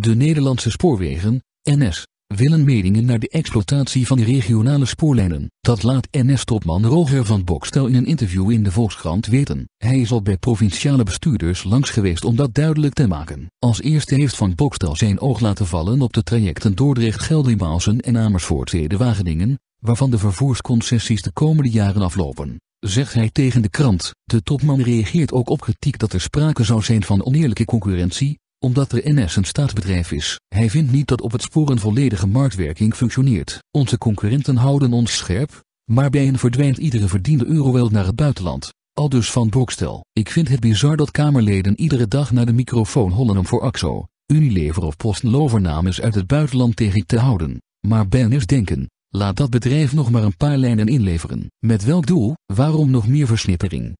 De Nederlandse spoorwegen, NS, willen meningen naar de exploitatie van de regionale spoorlijnen. Dat laat NS-topman Roger van Bokstel in een interview in de Volkskrant weten. Hij is al bij provinciale bestuurders langs geweest om dat duidelijk te maken. Als eerste heeft van Bokstel zijn oog laten vallen op de trajecten Dordrecht-Geldermalsen en Amersfoort-Zede-Wageningen, waarvan de vervoersconcessies de komende jaren aflopen zegt hij tegen de krant. De topman reageert ook op kritiek dat er sprake zou zijn van oneerlijke concurrentie, omdat de NS een staatsbedrijf is, hij vindt niet dat op het spoor een volledige marktwerking functioneert. Onze concurrenten houden ons scherp, maar bij hen verdwijnt iedere verdiende euro wel naar het buitenland. Aldus van Brokstel. Ik vind het bizar dat Kamerleden iedere dag naar de microfoon hollen om voor AXO, Unilever of postlovernames uit het buitenland tegen te houden. Maar BNS denken, laat dat bedrijf nog maar een paar lijnen inleveren. Met welk doel, waarom nog meer versnippering?